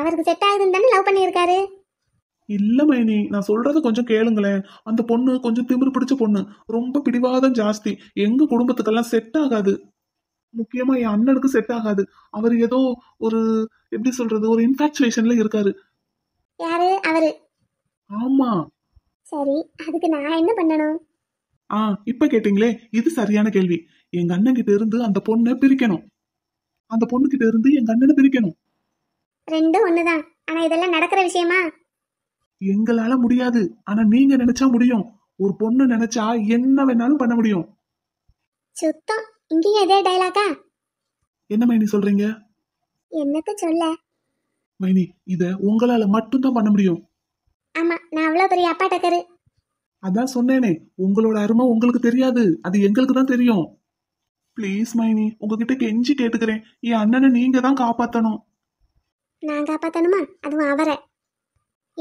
அவருக்கு செட் ஆகுதுன்னு தானே லவ் பண்ணியிருக்காரு இல்ல மைனி நான் சொல்றது கொஞ்சம் கேளுங்களேன் அந்த பொண்ணு கொஞ்சம் திமிர் பிடிச்ச பொண்ணு ரொம்ப பிடிவாதம் ஜாஸ்தி எங்க குடும்பத்துக்கெல்லாம் செட் ஆகாது முக்கியமா என் அண்ணனுக்கு செட் ஆகாது அவர் ஏதோ ஒரு எப்படி சொல்றது ஒரு இன்ஃபாக்சுவேஷன்ல இருக்காரு ஆமா சரி அதுக்கு நான் என்ன பண்ணணும் ஆ இப்ப கேட்டீங்களே இது சரியான கேள்வி எங்க அண்ணன் கிட்ட இருந்து அந்த பொண்ணை பிரிக்கணும் அந்த பொண்ணு கிட்ட இருந்து எங்க அண்ணனை பிரிக்கணும் ரெண்டும் ஒண்ணுதான் ஆனா இதெல்லாம் நடக்கிற விஷயமா எங்களால முடியாது ஆனா நீங்க நினைச்சா முடியும் ஒரு பொண்ணு நினைச்சா என்ன வேணாலும் பண்ண முடியும் சுத்தம் இங்கேயும் இதே டைலாக்கா என்ன மைனி சொல்றீங்க என்னத்த சொல்ல மைனி இத உங்களால மட்டும்தான் பண்ண முடியும் ஆமா நான் அவ்வளவு பெரிய அப்பா டக்கரு அதான் சொன்னேனே உங்களோட அருமை உங்களுக்கு தெரியாது அது எங்களுக்கு தான் தெரியும் ப்ளீஸ் மைனி உங்ககிட்ட கெஞ்சி கேட்டுக்கிறேன் என் அண்ணனை நீங்க தான் காப்பாத்தணும் நான் காப்பாத்தணுமா அதுவும் அவரை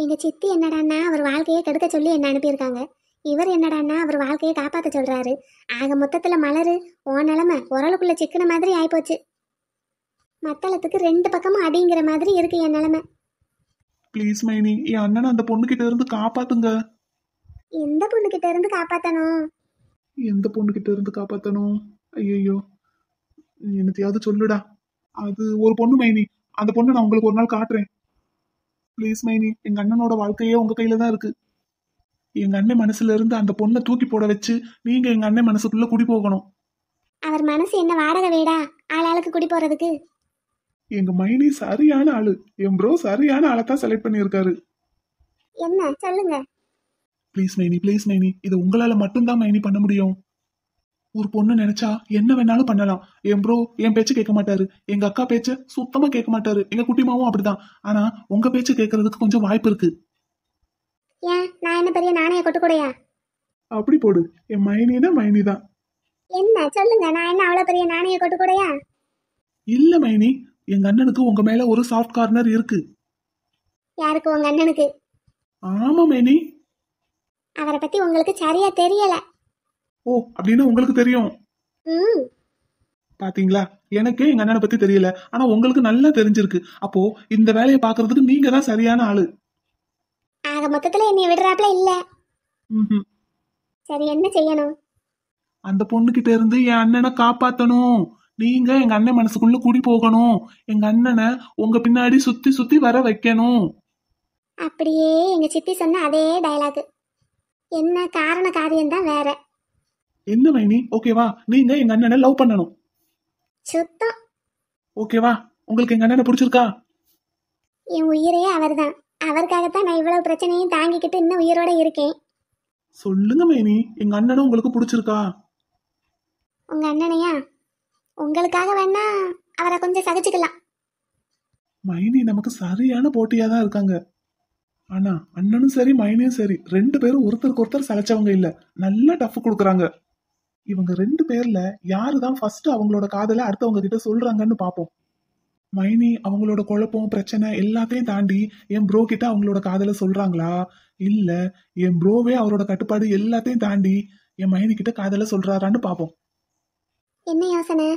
எங்க சித்தி என்னடான்னா அவர் வாழ்க்கையை கெடுக்க சொல்லி என்ன அனுப்பியிருக்காங்க இவர் என்னடான்னா அவர் வாழ்க்கையை காப்பாத்த சொல்றாரு ஆக மொத்தத்துல மலரு ஓ நிலமை உரலுக்குள்ள சிக்கன மாதிரி ஆயிப்போச்சு மத்தளத்துக்கு ரெண்டு பக்கமும் அடிங்கிற மாதிரி இருக்கு என் நிலமை ப்ளீஸ் மைனி என் அண்ணனை அந்த கிட்ட இருந்து காப்பாத்துங்க எந்த கிட்ட இருந்து காப்பாத்தணும் எந்த கிட்ட இருந்து காப்பாத்தணும் ஐயோ என்னத்தையாவது சொல்லுடா அது ஒரு பொண்ணு மைனி அந்த பொண்ணை நான் உங்களுக்கு ஒரு நாள் காட்டுறேன் ப்ளீஸ் மைனி எங்க அண்ணனோட வாழ்க்கையே உங்க கையில தான் இருக்கு எங்க அண்ணன் மனசுல இருந்து அந்த பொண்ணை தூக்கி போட வச்சு நீங்க எங்க அண்ணன் மனசுக்குள்ள குடி போகணும் அவர் மனசு என்ன வாடகை வேடா ஆளாளுக்கு குடி போறதுக்கு எங்க மைனி சரியான ஆளு என் ப்ரோ சரியான ஆளை தான் செலக்ட் பண்ணியிருக்காரு என்ன சொல்லுங்க ப்ளீஸ் மைனி ப்ளீஸ் மைனி இது உங்களால மட்டும்தான் மைனி பண்ண முடியும் ஒரு பொண்ணு நினைச்சா என்ன வேணாலும் பண்ணலாம் என் ப்ரோ என் பேச்சு கேட்க மாட்டாரு எங்க அக்கா பேச்ச சுத்தமா கேட்க மாட்டாரு எங்க குட்டிமாவும் அப்படிதான் ஆனா உங்க பேச்சு கேட்கறதுக்கு கொஞ்சம் வாய்ப்பு இருக்கு நான் அப்படி போடு என் மைனி தான் மைனி தான் என்ன சொல்லுங்க நான் என்ன அவ்வளவு பெரிய நாணய கொட்டு கூடையா இல்ல மைனி எங்க அண்ணனுக்கு உங்க மேல ஒரு சாஃப்ட் கார்னர் இருக்கு யாருக்கு உங்க அண்ணனுக்கு ஆமா மேனி அவரை பத்தி உங்களுக்கு சரியா தெரியல ஓ அப்படின்னு உங்களுக்கு தெரியும் ம் பாத்தீங்களா எனக்கே எங்க அண்ணனை பத்தி தெரியல ஆனா உங்களுக்கு நல்லா தெரிஞ்சிருக்கு அப்போ இந்த வேலையை பாக்குறதுக்கு நீங்க தான் சரியான ஆளு ஆக மொத்தத்துல என்னை விடுறாப்ல இல்ல சரி என்ன செய்யணும் அந்த கிட்ட இருந்து என் அண்ணனை காப்பாத்தணும் நீங்க எங்க அண்ணன் மனசுக்குள்ள கூடி போகணும் எங்க அண்ணனை உங்க பின்னாடி சுத்தி சுத்தி வர வைக்கணும் அப்படியே எங்க சித்தி சொன்ன அதே டயலாக் என்ன காரண காரியம் தான் வேற என்ன மைனி ஓகேவா நீங்க எங்க அண்ணனை லவ் பண்ணணும் சுத்தம் ஓகேவா உங்களுக்கு எங்க அண்ணனை பிடிச்சிருக்கா என் உயிரே அவர்தான் அவருக்காகத்தான் நான் இவ்வளவு பிரச்சனையும் தாங்கிக்கிட்டு இன்னும் உயிரோட இருக்கேன் சொல்லுங்க மேனி எங்க அண்ணனும் உங்களுக்கு பிடிச்சிருக்கா உங்க அண்ணனையா உங்களுக்காக வேணா அவரை கொஞ்சம் சகிச்சுக்கலாம் மைனி நமக்கு சரியான போட்டியா தான் இருக்காங்க ஆனா அண்ணனும் சரி மைனியும் சரி ரெண்டு பேரும் ஒருத்தருக்கு ஒருத்தர் சகிச்சவங்க இல்ல நல்லா டஃப் கொடுக்குறாங்க இவங்க ரெண்டு பேர்ல யாரு தான் ஃபர்ஸ்ட் அவங்களோட காதல அடுத்தவங்க கிட்ட சொல்றாங்கன்னு பாப்போம் மைனி அவங்களோட குழப்பம் பிரச்சனை எல்லாத்தையும் தாண்டி என் ப்ரோ கிட்ட அவங்களோட காதலை சொல்றாங்களா இல்ல என் ப்ரோவே அவரோட கட்டுப்பாடு எல்லாத்தையும் தாண்டி என் மைனி கிட்ட காதலை சொல்றாரான்னு பாப்போம் என்ன யோசனை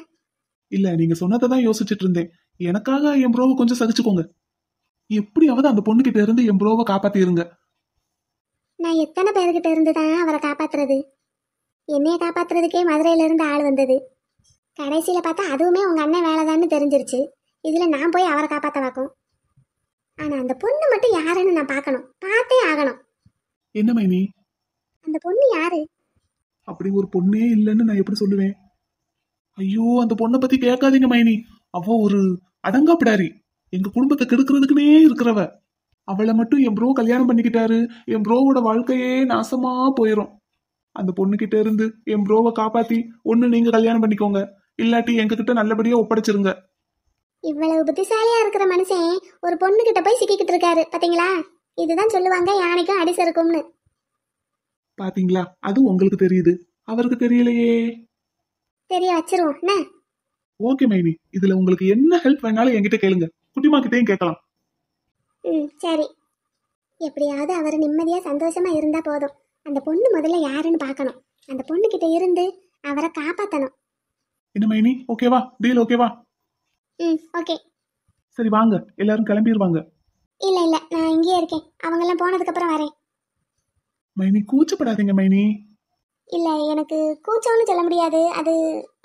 இல்ல நீங்க தான் யோசிச்சுட்டு இருந்தேன் எனக்காக என் ப்ரோவை கொஞ்சம் சகிச்சுக்கோங்க எப்படியாவது அந்த பொண்ணு கிட்ட இருந்து என் ப்ரோவை காப்பாத்திருங்க நான் எத்தனை பேர்கிட்ட இருந்து தான் அவரை காப்பாத்துறது என்னைய காப்பாத்துறதுக்கே மதுரையில இருந்து ஆள் வந்தது கடைசியில பார்த்தா அதுவுமே உங்க அண்ணன் வேலைதான்னு தெரிஞ்சிருச்சு இதுல நான் போய் அவரை காப்பாத்த வாக்கும் ஆனா அந்த பொண்ணு மட்டும் யாருன்னு நான் பார்க்கணும் பார்த்தே ஆகணும் என்ன மைனி அந்த பொண்ணு யாரு அப்படி ஒரு பொண்ணே இல்லைன்னு நான் எப்படி சொல்லுவேன் ஐயோ அந்த பொண்ணை பத்தி கேட்காதீங்க மைனி அவ ஒரு அடங்காப்பிடாரி எங்க குடும்பத்தை கெடுக்கிறதுக்குனே இருக்கிறவ அவளை மட்டும் என் ப்ரோ கல்யாணம் பண்ணிக்கிட்டாரு என் ப்ரோவோட வாழ்க்கையே நாசமா போயிடும் அந்த கிட்ட இருந்து என் ப்ரோவை காப்பாத்தி ஒண்ணு நீங்க கல்யாணம் பண்ணிக்கோங்க இல்லாட்டி கிட்ட நல்லபடியா ஒப்படைச்சிருங்க இவ்வளவு புத்திசாலியா இருக்கிற மனுஷன் ஒரு பொண்ணு கிட்ட போய் சிக்கிக்கிட்டு இருக்காரு பாத்தீங்களா இதுதான் சொல்லுவாங்க யானைக்கும் அடி சறுக்கும்னு பாத்தீங்களா அது உங்களுக்கு தெரியுது அவருக்கு தெரியலையே சரி வச்சிருவோம் என்ன ஓகே மைனி இதுல உங்களுக்கு என்ன ஹெல்ப் வேணாலும் என்கிட்ட கேளுங்க குட்டிமா கிட்டேயும் கேட்கலாம் ம் சரி எப்படியாவது அவர் நிம்மதியா சந்தோஷமா இருந்தா போதும் அந்த பொண்ணு முதல்ல யாருன்னு பார்க்கணும் அந்த பொண்ணு கிட்ட இருந்து அவரை காப்பாத்தணும் என்ன மைனி ஓகேவா டீல் ஓகேவா ம் ஓகே சரி வாங்க எல்லாரும் கிளம்பிடுவாங்க இல்ல இல்ல நான் இங்கேயே இருக்கேன் அவங்கெல்லாம் போனதுக்கு அப்புறம் வரேன் மைனி கூச்சப்படாதீங்க மைனி இல்லை எனக்கு கூச்சம்னு சொல்ல முடியாது அது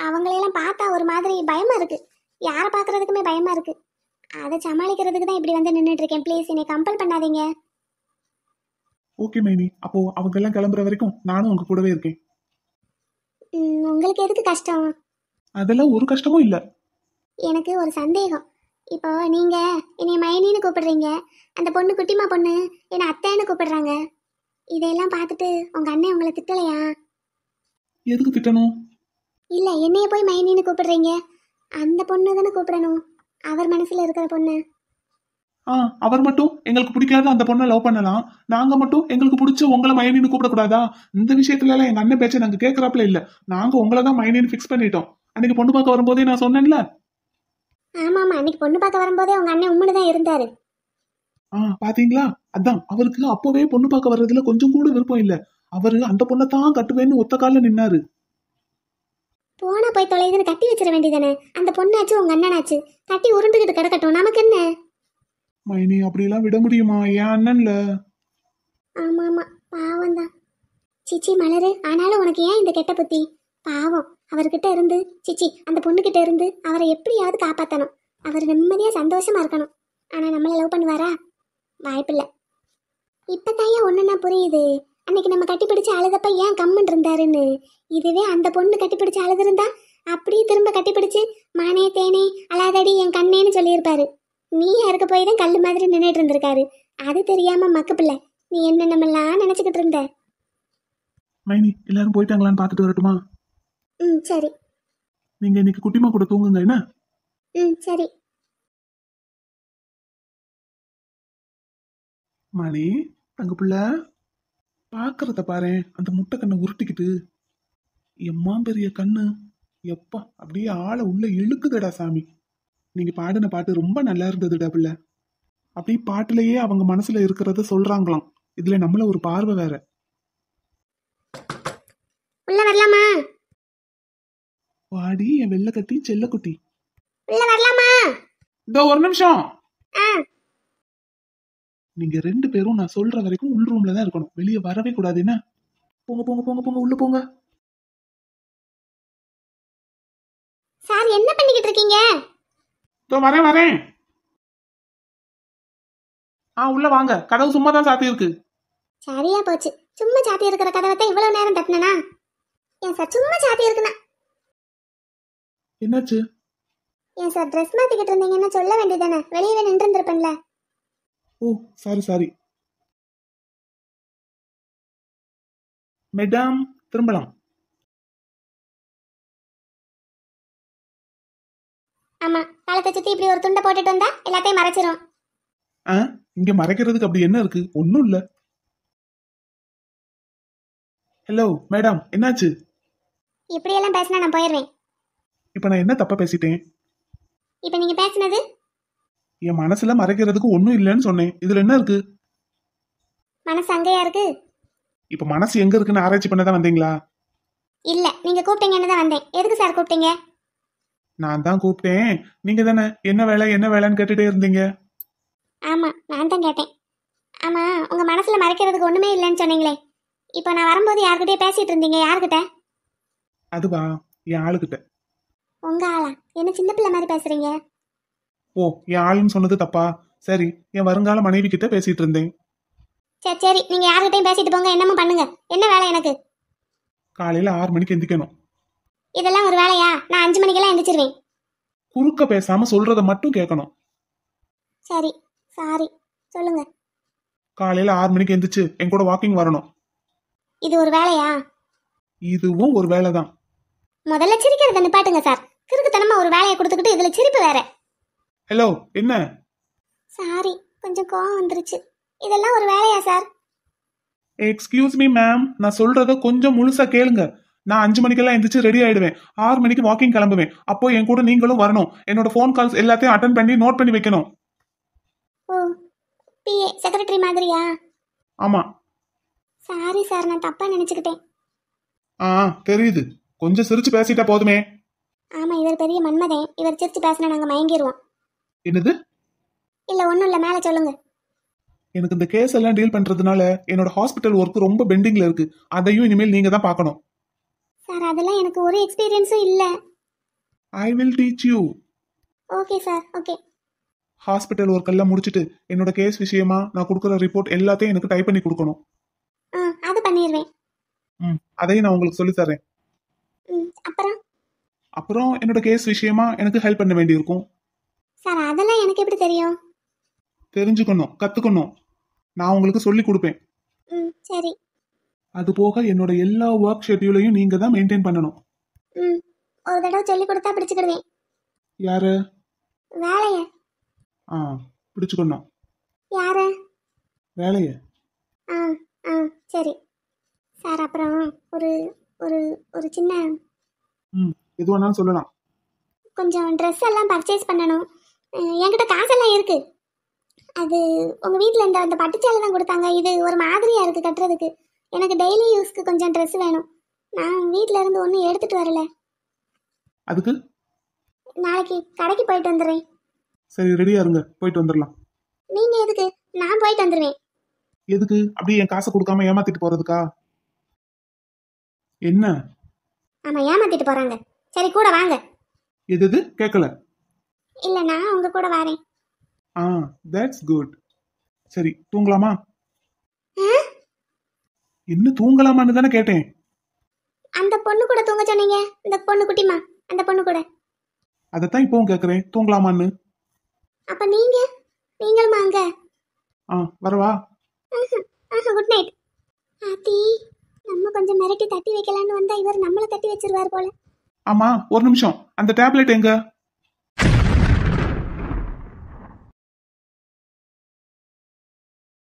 அவங்களையெல்லாம் பார்த்தா ஒரு மாதிரி பயமாக இருக்குது யாரை பார்க்குறதுக்குமே பயமாக இருக்குது அதை சமாளிக்கிறதுக்கு தான் இப்படி வந்து நின்றுட்டு இருக்கேன் ப்ளீஸ் என்னை கம்பல் பண்ணாதீங்க ஓகே மேனி அப்போ அவங்க எல்லாம் கிளம்புற வரைக்கும் நானும் உங்க கூடவே இருக்கேன் உங்களுக்கு எதுக்கு கஷ்டம் அதெல்லாம் ஒரு கஷ்டமும் இல்ல எனக்கு ஒரு சந்தேகம் இப்போ நீங்கள் என்னை மைனின்னு கூப்பிடுறீங்க அந்த பொண்ணு குட்டிமா பொண்ணு என்ன அத்தைன்னு கூப்பிடுறாங்க இதையெல்லாம் பார்த்துட்டு உங்கள் அண்ணன் உங்களை திட்டலையா எதுக்கு திட்டணும் இல்ல என்னைய போய் மைனின்னு கூப்பிடுறீங்க அந்த பொண்ணு தானே கூப்பிடணும் அவர் மனசுல இருக்கிற பொண்ணு ஆ அவர் மட்டும் எங்களுக்கு பிடிக்காத அந்த பொண்ணை லவ் பண்ணலாம் நாங்க மட்டும் எங்களுக்கு பிடிச்ச உங்களை மைனின்னு கூப்பிடக்கூடாதா இந்த விஷயத்துல எல்லாம் எங்க அண்ணன் பேச்சை நாங்க கேக்குறாப்ல இல்ல நாங்க உங்களை தான் மைனின்னு ஃபிக்ஸ் பண்ணிட்டோம் அன்னைக்கு பொண்ணு பார்க்க வரும்போதே நான் சொன்னேன்ல ஆமா ஆமா அன்னைக்கு பொண்ணு பார்க்க வரும்போதே உங்க அண்ணன் உண்மையில தான் இருந்தாரு ஆ பாத்தீங்களா அதான் அவருக்கு அப்பவே பொண்ணு பார்க்க வர்றதுல கொஞ்சம் கூட விருப்பம் இல்ல அவரு அந்த பொண்ணை தான் கட்டுவேன்னு ஒத்த காலில் நின்னாரு போனா போய் தொலைதுன்னு கட்டி வச்சிட வேண்டியதானே அந்த பொண்ணாச்சு உங்க அண்ணனாச்சு கட்டி உருண்டுகிட்டு கிடக்கட்டும் நமக்கு என்ன மைனி அப்படிலாம் விட முடியுமா என் அண்ணன்ல ஆமா ஆமா பாவம் தான் சிச்சி மலரு ஆனாலும் உனக்கு ஏன் இந்த கெட்ட புத்தி பாவம் அவர்கிட்ட இருந்து சிச்சி அந்த பொண்ணுகிட்ட இருந்து அவரை எப்படியாவது காப்பாற்றணும் அவர் நிம்மதியாக சந்தோஷமா இருக்கணும் ஆனால் நம்மளை லவ் பண்ணுவாரா வாய்ப்பில்லை இப்போ தாயா ஒன்றுனா புரியுது அன்னைக்கு நம்ம பிடிச்சு அழுதப்ப ஏன் கம்மன் இருந்தாருன்னு இதுவே அந்த பொண்ணு அழுது அழுதுருந்தா அப்படியே திரும்ப பிடிச்சு மானே தேனே அழாதடி என் கண்ணேன்னு சொல்லியிருப்பாரு நீ யாருக்கு போய் தான் கல் மாதிரி நின்றுட்டு இருந்திருக்காரு அது தெரியாம மக்க பிள்ளை நீ என்ன எல்லாம் நினைச்சுக்கிட்டு இருந்த மைனி எல்லாரும் போயிட்டாங்களான்னு பார்த்துட்டு வரட்டுமா ம் சரி நீங்க இன்னைக்கு குட்டிமா கூட தூங்குங்க என்ன ம் சரி மணி தங்க பிள்ளை பாக்குறத பாரு அந்த முட்டை கண்ணை உருட்டிக்கிட்டு எம்மா பெரிய கண்ணு எப்பா அப்படியே ஆளை உள்ள இழுக்குதுடா சாமி நீங்க பாடின பாட்டு ரொம்ப நல்லா இருந்தது டபுள அப்படியே பாட்டுலயே அவங்க மனசுல இருக்கிறத சொல்றாங்களாம் இதுல நம்மள ஒரு பார்வை வேற உள்ள வரலாமா வாடி என் வெள்ளை கட்டி செல்லக்குட்டி உள்ள வரலாமா இதோ ஒரு நிமிஷம் நீங்க ரெண்டு பேரும் நான் சொல்ற வரைக்கும் உள் ரூம்ல தான் இருக்கணும் வெளியே வரவே கூடாது என்ன போங்க போங்க போங்க போங்க உள்ள போங்க சார் என்ன பண்ணிக்கிட்டு இருக்கீங்க இப்போ வரேன் வரேன் ஆ உள்ள வாங்க கதவு சும்மா தான் சாத்தி இருக்கு சரியா போச்சு சும்மா சாத்தி இருக்கிற கதவை தான் இவ்வளவு நேரம் தட்டினா ஏன் சார் சும்மா சாத்தி இருக்குனா என்னாச்சு ஏன் சார் ட்ரெஸ் மாத்திக்கிட்டு இருந்தீங்கன்னு சொல்ல வேண்டியதானே வெளியவே நின்று இருந்திருப்பேன்ல ஓ சாரி சாரி மேடம் திரும்பலாம் ஆமா காலத்தை சுத்தி இப்படி ஒரு துண்டை போட்டுட்டு வந்தா எல்லாத்தையும் மறைச்சிரும் ஆ இங்க மறைக்கிறதுக்கு அப்படி என்ன இருக்கு ஒண்ணும் இல்ல ஹலோ மேடம் என்னாச்சு இப்படி எல்லாம் பேசினா நான் போயிடுவேன் இப்போ நான் என்ன தப்பா பேசிட்டேன் இப்போ நீங்க பேசினது என் மனசுல மறைக்கிறதுக்கு ஒன்றும் இல்லைன்னு சொன்னேன் இதுல என்ன இருக்கு மனசு அங்கேயா இருக்கு இப்ப மனசு எங்க இருக்குன்னு ஆராய்ச்சி பண்ண தான் வந்தீங்களா இல்ல நீங்க கூப்பிட்டீங்கன்னு தான் வந்தேன் எதுக்கு சார் கூப்பிட்டீங்க நான் தான் கூப்பிட்டேன் நீங்க தானே என்ன வேலை என்ன வேலைன்னு கேட்டுட்டே இருந்தீங்க ஆமா நான் தான் கேட்டேன் ஆமா உங்க மனசுல மறைக்கிறதுக்கு ஒண்ணுமே இல்லைன்னு சொன்னீங்களே இப்போ நான் வரும்போது யார்கிட்டயே பேசிட்டு இருந்தீங்க யார்கிட்ட அதுவா என் ஆளுகிட்ட உங்க ஆளா என்ன சின்ன பிள்ளை மாதிரி பேசுறீங்க ஓ என் ஆளுன்னு சொன்னது தப்பா சரி என் வருங்கால மனைவி கிட்ட பேசிட்டு இருந்தேன் சரி சரி நீங்க யார்கிட்டயும் பேசிட்டு போங்க என்னமோ பண்ணுங்க என்ன வேலை எனக்கு காலையில ஆறு மணிக்கு எந்திக்கணும் இதெல்லாம் ஒரு வேலையா நான் அஞ்சு மணிக்கெல்லாம் எந்திரிச்சிருவேன் குறுக்க பேசாம சொல்றத மட்டும் கேட்கணும் சரி சாரி சொல்லுங்க காலையில ஆறு மணிக்கு எந்திரிச்சு என் கூட வாக்கிங் வரணும் இது ஒரு வேலையா இதுவும் ஒரு வேலை தான் முதல்ல சிரிக்கிறத நிப்பாட்டுங்க சார் கிறுக்குத்தனமா ஒரு வேலையை கொடுத்துக்கிட்டு இதுல சிரிப்பு வேற ஹலோ என்ன சாரி கொஞ்சம் கோவம் வந்துருச்சு இதெல்லாம் ஒரு வேலையா சார் எக்ஸ்கியூஸ் மீ மேம் நான் சொல்றத கொஞ்சம் முழுசா கேளுங்க நான் அஞ்சு மணிக்கெல்லாம் எந்திரிச்சு ரெடி ஆயிடுவேன் ஆறு மணிக்கு வாக்கிங் கிளம்புவேன் அப்போ என் கூட நீங்களும் வரணும் என்னோட ஃபோன் கால்ஸ் எல்லாத்தையும் அட்டன் பண்ணி நோட் பண்ணி வைக்கணும் ஓ பிஏ செக்ரட்டரி மாதிரியா ஆமா சாரி சார் நான் தப்பா நினைச்சுக்கிட்டேன் ஆ தெரியுது கொஞ்சம் சிரிச்சு பேசிட்டா போதுமே ஆமா இவர் பெரிய மன்மதன் இவர் சிரிச்சு பேசினா நாங்க மயங்கிடுவோம் என்னது இல்ல ஒண்ணும் இல்ல மேல சொல்லுங்க எனக்கு இந்த கேஸ் எல்லாம் டீல் பண்றதுனால என்னோட ஹாஸ்பிட்டல் வொர்க் ரொம்ப பெண்டிங்ல இருக்கு அதையும் இனிமேல் நீங்க தான் பார்க்கணும் சார் அதெல்லாம் எனக்கு ஒரு எக்ஸ்பீரியன்ஸும் இல்ல I will teach you okay sir okay hospital work எல்லாம் முடிச்சிட்டு என்னோட கேஸ் விஷயமா நான் கொடுக்குற ரிப்போர்ட் எல்லாத்தையும் எனக்கு டைப் பண்ணி கொடுக்கணும் அது பண்ணிடுவேன் ம் அதையும் நான் உங்களுக்கு சொல்லி தரேன் ம் அப்புறம் அப்புறம் என்னோட கேஸ் விஷயமா எனக்கு ஹெல்ப் பண்ண வேண்டியிருக்கும் சார் அதெல்லாம் எனக்கு எப்படி தெரியும் தெரிஞ்சுக்கணும் கத்துக்கணும் நான் உங்களுக்கு சொல்லி கொடுப்பேன் ம் சரி அது போக என்னோட எல்லா ஒர்க் ஷெட்யூலையும் நீங்க தான் மெயின்டைன் பண்ணணும் ம் ஒரு தடவை சொல்லி கொடுத்தா பிடிச்சுக்கிடுவேன் யாரு வேலைய ஆ பிடிச்சுக்கணும் யாரு வேலைய ஆ ஆ சரி சார் அப்புறம் ஒரு ஒரு ஒரு சின்ன ம் எது வேணாலும் சொல்லலாம் கொஞ்சம் ட்ரெஸ் எல்லாம் பர்ச்சேஸ் பண்ணணும் என்கிட்ட காசெல்லாம் இருக்கு அது உங்க வீட்டில் இந்த அந்த பட்டுச்சால தான் கொடுத்தாங்க இது ஒரு மாதிரியா இருக்கு கட்டுறதுக்கு எனக்கு டெய்லி யூஸ்க்கு கொஞ்சம் ட்ரெஸ் வேணும் நான் வீட்டில இருந்து ஒன்றும் எடுத்துட்டு வரல அதுக்கு நாளைக்கு கடைக்கு போயிட்டு வந்துடுறேன் சரி ரெடியா இருங்க போயிட்டு வந்துடலாம் நீங்க எதுக்கு நான் போயிட்டு வந்துடுவேன் எதுக்கு அப்படியே என் காசை கொடுக்காம ஏமாத்திட்டு போறதுக்கா என்ன ஆமா ஏமாத்திட்டு போறாங்க சரி கூட வாங்க எது எது கேட்கல இல்ல நான் உங்க கூட வரேன் ஆ தட்ஸ் குட் சரி தூங்கலாமா என்ன தூங்கலாமான்னு தானே கேட்டேன் அந்த பொண்ணு கூட தூங்க சொன்னீங்க இந்த பொண்ணு குட்டிமா அந்த பொண்ணு கூட அதத்தான் இப்போவும் கேக்குறேன் தூங்கலாமான்னு அப்ப நீங்க நீங்களுமா அங்க ஆ வரவா குட் நைட் ஆத்தி நம்ம கொஞ்சம் மிரட்டி தட்டி வைக்கலாம்னு வந்தா இவர் நம்மள தட்டி வச்சிருவார் போல ஆமா ஒரு நிமிஷம் அந்த டேப்லெட் எங்க